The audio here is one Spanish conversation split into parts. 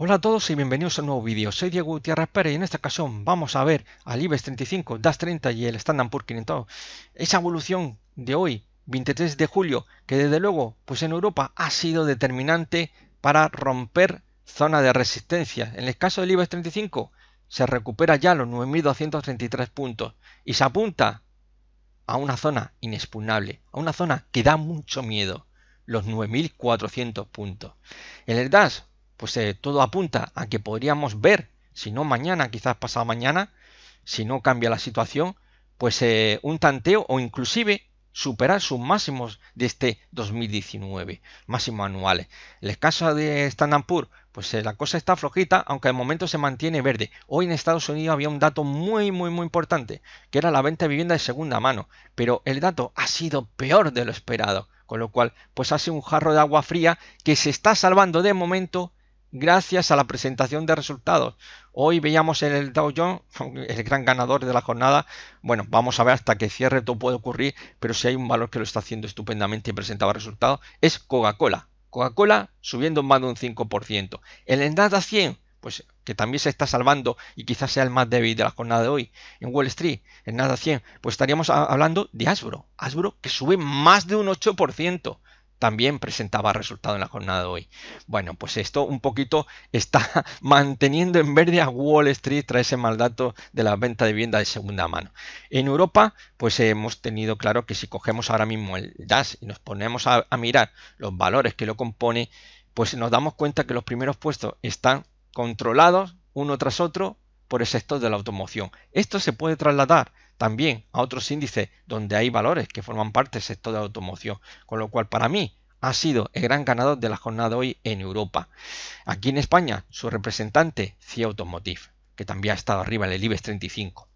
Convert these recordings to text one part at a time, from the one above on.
Hola a todos y bienvenidos a un nuevo vídeo. Soy Diego Gutiérrez Pérez y en esta ocasión vamos a ver al IBEX 35, DAS 30 y el Standard Poor's 500. Esa evolución de hoy, 23 de julio, que desde luego, pues en Europa ha sido determinante para romper zona de resistencia. En el caso del IBEX 35 se recupera ya los 9.233 puntos y se apunta a una zona inexpugnable, a una zona que da mucho miedo, los 9.400 puntos. En el DAS pues eh, todo apunta a que podríamos ver, si no mañana, quizás pasado mañana, si no cambia la situación, pues eh, un tanteo o inclusive superar sus máximos de este 2019, máximos anuales. En el caso de Standard pues eh, la cosa está flojita, aunque de momento se mantiene verde. Hoy en Estados Unidos había un dato muy, muy, muy importante, que era la venta de vivienda de segunda mano, pero el dato ha sido peor de lo esperado, con lo cual, pues hace un jarro de agua fría que se está salvando de momento gracias a la presentación de resultados. Hoy veíamos en el Dow Jones, el gran ganador de la jornada. Bueno, vamos a ver hasta qué cierre todo puede ocurrir, pero si hay un valor que lo está haciendo estupendamente y presentaba resultados, es Coca-Cola. Coca-Cola subiendo más de un 5%. El Nasdaq 100, pues que también se está salvando y quizás sea el más débil de la jornada de hoy. En Wall Street, en nada 100, pues estaríamos hablando de Asbro. Asbro que sube más de un 8% también presentaba resultado en la jornada de hoy. Bueno, pues esto un poquito está manteniendo en verde a Wall Street tras ese mal dato de la venta de vivienda de segunda mano. En Europa, pues hemos tenido claro que si cogemos ahora mismo el DAS y nos ponemos a, a mirar los valores que lo compone, pues nos damos cuenta que los primeros puestos están controlados uno tras otro por el sector de la automoción. Esto se puede trasladar también a otros índices donde hay valores que forman parte del sector de automoción. Con lo cual, para mí, ha sido el gran ganador de la jornada de hoy en Europa. Aquí en España, su representante, CIA Automotive, que también ha estado arriba en el IBEX 35.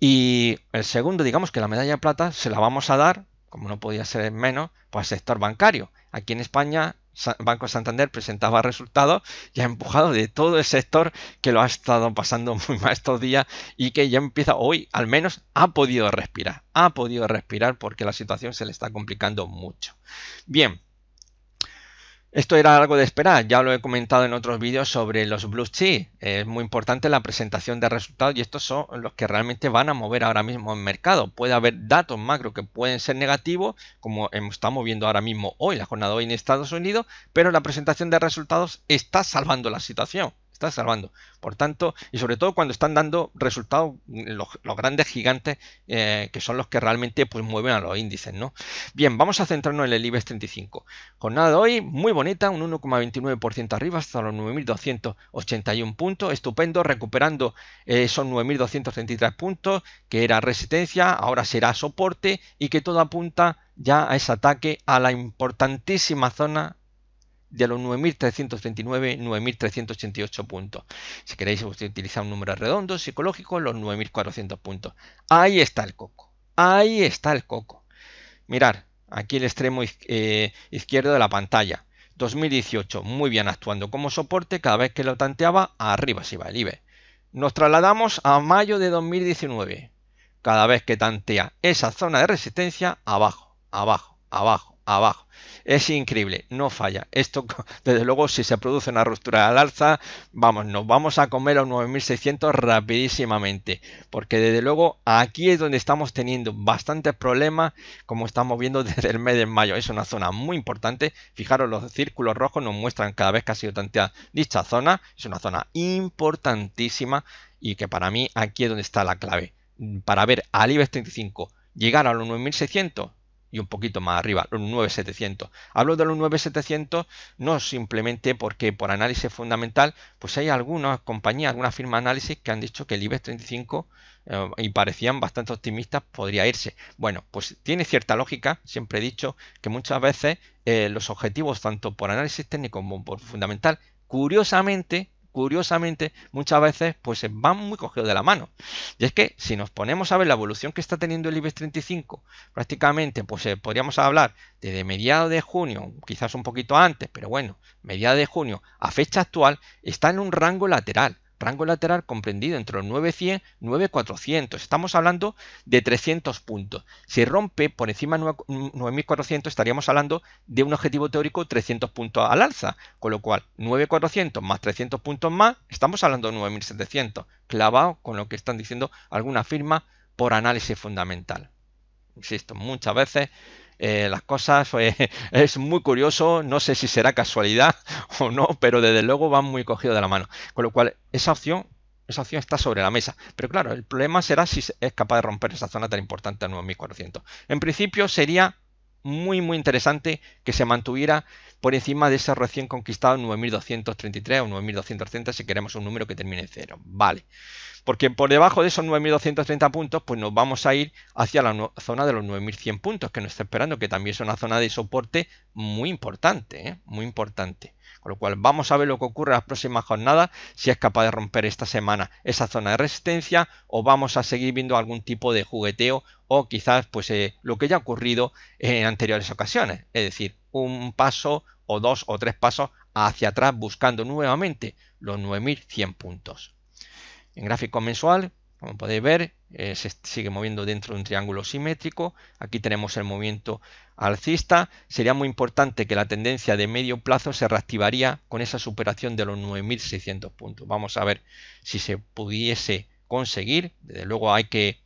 Y el segundo, digamos que la medalla de plata se la vamos a dar, como no podía ser menos, pues al sector bancario. Aquí en España Banco Santander presentaba resultados y ha empujado de todo el sector que lo ha estado pasando muy mal estos días y que ya empieza hoy, al menos ha podido respirar, ha podido respirar porque la situación se le está complicando mucho. Bien, esto era algo de esperar, ya lo he comentado en otros vídeos sobre los Blue chip Es muy importante la presentación de resultados y estos son los que realmente van a mover ahora mismo el mercado. Puede haber datos macro que pueden ser negativos, como estamos viendo ahora mismo hoy, la jornada hoy en Estados Unidos, pero la presentación de resultados está salvando la situación está salvando. Por tanto, y sobre todo cuando están dando resultados los, grandes gigantes eh, que son los que realmente pues, mueven a los índices. ¿no? Bien, vamos a centrarnos en el IBEX 35. Jornada de hoy muy bonita, un 1,29% arriba hasta los 9.281 puntos. Estupendo, recuperando eh, esos 9.233 puntos que era resistencia, ahora será soporte y que todo apunta ya a ese ataque a la importantísima zona de los 9.329, 9.388 puntos. Si queréis utilizar un número redondo, psicológico, los 9.400 puntos. Ahí está el coco. Ahí está el coco. Mirar, aquí el extremo eh, izquierdo de la pantalla. 2018, muy bien actuando como soporte, cada vez que lo tanteaba, arriba se iba el IBE. Nos trasladamos a mayo de 2019. Cada vez que tantea esa zona de resistencia, abajo, abajo, abajo abajo. Es increíble, no falla. Esto, desde luego, si se produce una ruptura al alza, vamos, nos vamos a comer los 9600 rapidísimamente. Porque desde luego aquí es donde estamos teniendo bastantes problemas, como estamos viendo desde el mes de mayo. Es una zona muy importante. Fijaros, los círculos rojos nos muestran cada vez que ha sido tanteada dicha zona. Es una zona importantísima y que para mí aquí es donde está la clave. Para ver al IBEX 35 llegar a los 9600 y un poquito más arriba, un 9700. Hablo de los 9700 no simplemente porque por análisis fundamental, pues hay algunas compañías, algunas firmas de análisis que han dicho que el IBEX 35 eh, y parecían bastante optimistas, podría irse. Bueno, pues tiene cierta lógica, siempre he dicho que muchas veces eh, los objetivos, tanto por análisis técnico como por fundamental, curiosamente, curiosamente, muchas veces pues van muy cogidos de la mano. Y es que si nos ponemos a ver la evolución que está teniendo el IBEX 35, prácticamente pues eh, podríamos hablar desde mediados de junio, quizás un poquito antes, pero bueno, mediados de junio a fecha actual está en un rango lateral rango lateral comprendido entre los y 9400. Estamos hablando de 300 puntos. Si rompe por encima de 9400 mm, estaríamos hablando de un objetivo teórico 300 puntos al alza, con lo cual 9400 más 300 puntos más, estamos hablando de 9700, clavado con lo que están diciendo algunas firmas por análisis fundamental. Insisto, muchas veces eh, las cosas es muy curioso, no sé si será casualidad o no, pero desde luego van muy cogido de la mano. Con lo cual, esa opción, esa opción está sobre la mesa. Pero claro, el problema será si es capaz de romper esa zona tan importante al 9400. En principio sería muy muy interesante que se mantuviera por encima de ese recién conquistado 9233 o 9230 si queremos un número que termine en cero. Vale. Porque por debajo de esos 9.230 puntos, pues nos vamos a ir hacia la zona de los 9.100 puntos que nos está esperando, que también es una zona de soporte muy importante, ¿eh? muy importante. Con lo cual vamos a ver lo que ocurre en las próximas jornadas, si es capaz de romper esta semana esa zona de resistencia o vamos a seguir viendo algún tipo de jugueteo o quizás pues eh, lo que ya ha ocurrido en anteriores ocasiones, es decir, un paso o dos o tres pasos hacia atrás buscando nuevamente los 9100 puntos. En gráfico mensual, como podéis ver, eh, se sigue moviendo dentro de un triángulo simétrico. Aquí tenemos el movimiento alcista. Sería muy importante que la tendencia de medio plazo se reactivaría con esa superación de los 9.600 puntos. Vamos a ver si se pudiese conseguir. Desde luego hay que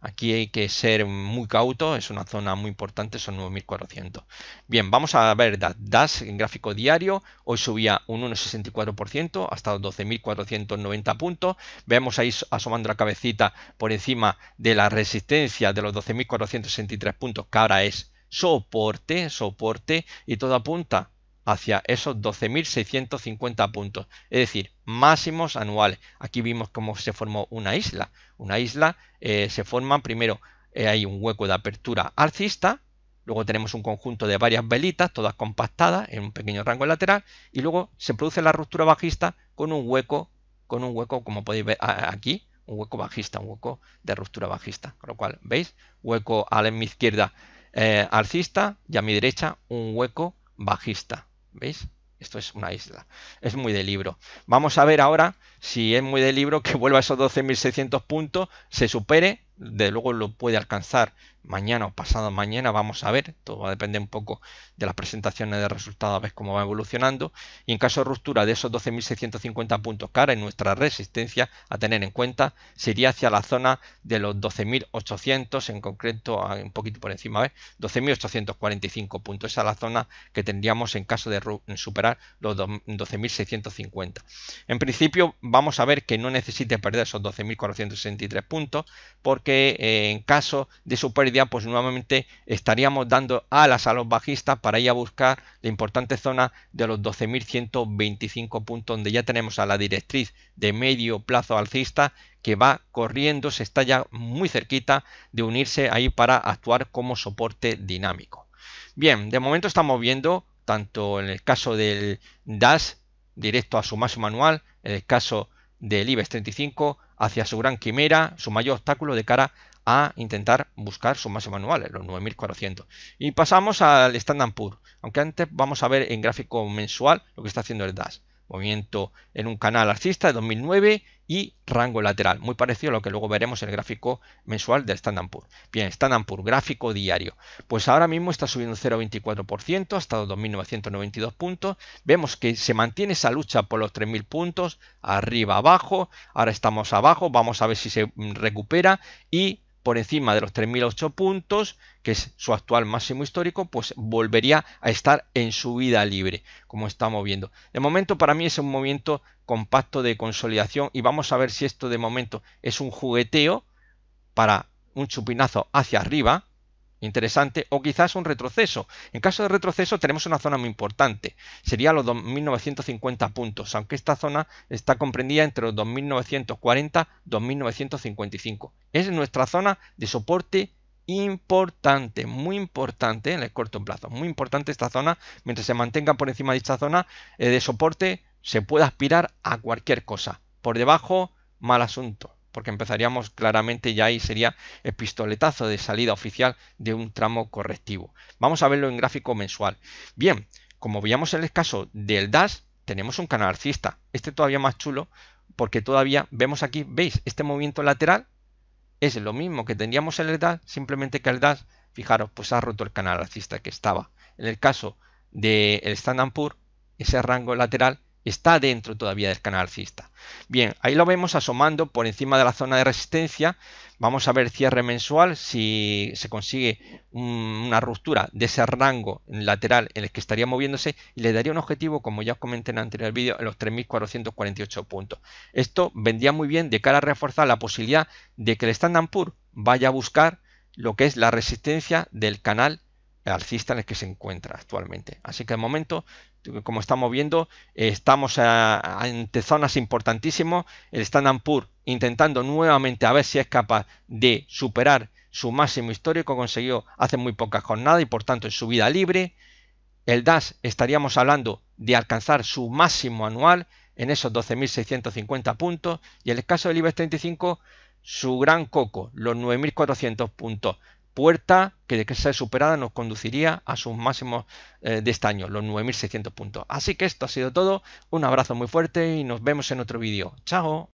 Aquí hay que ser muy cauto, es una zona muy importante, son 9.400. Bien, vamos a ver DAS. en gráfico diario, hoy subía un 1,64% hasta 12.490 puntos. Vemos ahí asomando la cabecita por encima de la resistencia de los 12.463 puntos, que ahora es soporte, soporte, y todo apunta hacia esos 12.650 puntos, es decir, máximos anuales. Aquí vimos cómo se formó una isla. Una isla eh, se forma primero, eh, hay un hueco de apertura alcista, luego tenemos un conjunto de varias velitas, todas compactadas en un pequeño rango lateral, y luego se produce la ruptura bajista con un hueco, con un hueco como podéis ver aquí, un hueco bajista, un hueco de ruptura bajista. Con lo cual, ¿veis? Hueco a mi izquierda eh, alcista y a mi derecha un hueco bajista. ¿Veis? Esto es una isla. Es muy de libro. Vamos a ver ahora si es muy de libro, que vuelva a esos 12.600 puntos, se supere, de luego lo puede alcanzar mañana o pasado mañana, vamos a ver, todo va a depender un poco de las presentaciones de resultados, a ver cómo va evolucionando, y en caso de ruptura de esos 12.650 puntos cara en nuestra resistencia a tener en cuenta, sería hacia la zona de los 12.800, en concreto, un poquito por encima, 12.845 puntos, esa es la zona que tendríamos en caso de superar los 12.650. En principio, vamos a ver que no necesite perder esos 12.463 puntos porque eh, en caso de su pérdida pues nuevamente estaríamos dando alas a los bajistas para ir a buscar la importante zona de los 12.125 puntos donde ya tenemos a la directriz de medio plazo alcista que va corriendo, se está ya muy cerquita de unirse ahí para actuar como soporte dinámico. Bien, de momento estamos viendo tanto en el caso del DAS directo a su máximo anual, en el caso del IBEX 35, hacia su gran quimera, su mayor obstáculo de cara a intentar buscar su máximo anual, los 9.400. Y pasamos al Standard Poor's, aunque antes vamos a ver en gráfico mensual lo que está haciendo el DAS movimiento en un canal alcista de 2009 y rango lateral, muy parecido a lo que luego veremos en el gráfico mensual del Standard Poor's. Bien, Standard Poor's, gráfico diario. Pues ahora mismo está subiendo 0,24% hasta los 2.992 puntos. Vemos que se mantiene esa lucha por los 3.000 puntos, arriba, abajo. Ahora estamos abajo, vamos a ver si se recupera y por encima de los 3.008 puntos, que es su actual máximo histórico, pues volvería a estar en su vida libre, como estamos viendo. De momento para mí es un movimiento compacto de consolidación y vamos a ver si esto de momento es un jugueteo para un chupinazo hacia arriba, interesante o quizás un retroceso. En caso de retroceso tenemos una zona muy importante, sería los 2.950 puntos, aunque esta zona está comprendida entre los 2.940 y 2.955. Es nuestra zona de soporte importante, muy importante en el corto plazo, muy importante esta zona, mientras se mantenga por encima de esta zona eh, de soporte se puede aspirar a cualquier cosa. Por debajo, mal asunto porque empezaríamos claramente ya ahí sería el pistoletazo de salida oficial de un tramo correctivo. Vamos a verlo en gráfico mensual. Bien, como veíamos en el caso del DAS, tenemos un canal alcista. Este todavía más chulo porque todavía vemos aquí, veis, este movimiento lateral es lo mismo que tendríamos en el DAS, simplemente que el DAS, fijaros, pues ha roto el canal alcista que estaba. En el caso del de Standard Poor, ese rango lateral está dentro todavía del canal alcista. Bien, ahí lo vemos asomando por encima de la zona de resistencia. Vamos a ver cierre mensual si se consigue una ruptura de ese rango lateral en el que estaría moviéndose y le daría un objetivo, como ya os comenté en el anterior vídeo, en los 3.448 puntos. Esto vendría muy bien de cara a reforzar la posibilidad de que el Standard pur vaya a buscar lo que es la resistencia del canal alcista en el que se encuentra actualmente. Así que de momento como eh, estamos viendo, eh, estamos ante zonas importantísimas. El Standard Poor's intentando nuevamente a ver si es capaz de superar su máximo histórico consiguió hace muy pocas jornadas y por tanto en vida libre. El DAS estaríamos hablando de alcanzar su máximo anual en esos 12.650 puntos y en el caso del IBEX 35 su gran coco, los 9.400 puntos puerta que de que sea superada nos conduciría a sus máximos eh, de este año, los 9.600 puntos. Así que esto ha sido todo, un abrazo muy fuerte y nos vemos en otro vídeo. ¡Chao!